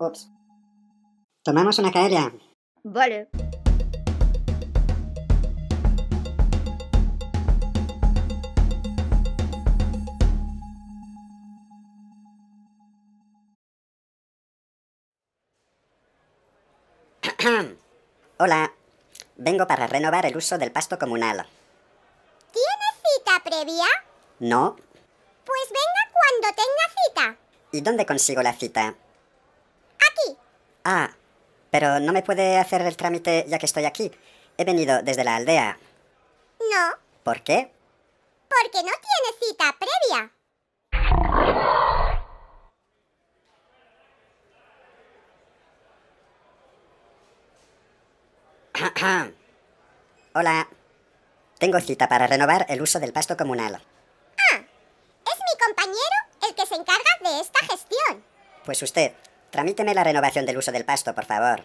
Ups. Tomamos una caería. Vale. Hola, vengo para renovar el uso del pasto comunal. ¿Tiene cita previa? No. Pues venga cuando tenga cita. ¿Y dónde consigo la cita? Ah, pero no me puede hacer el trámite ya que estoy aquí. He venido desde la aldea. No. ¿Por qué? Porque no tiene cita previa. Hola. Tengo cita para renovar el uso del pasto comunal. Ah, es mi compañero el que se encarga de esta gestión. Pues usted Tramíteme la renovación del uso del pasto, por favor.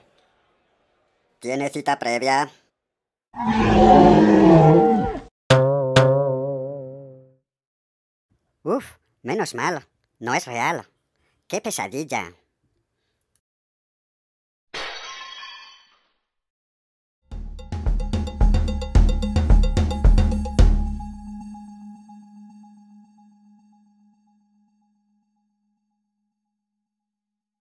¿Tiene cita previa? Uf, menos mal. No es real. ¡Qué pesadilla!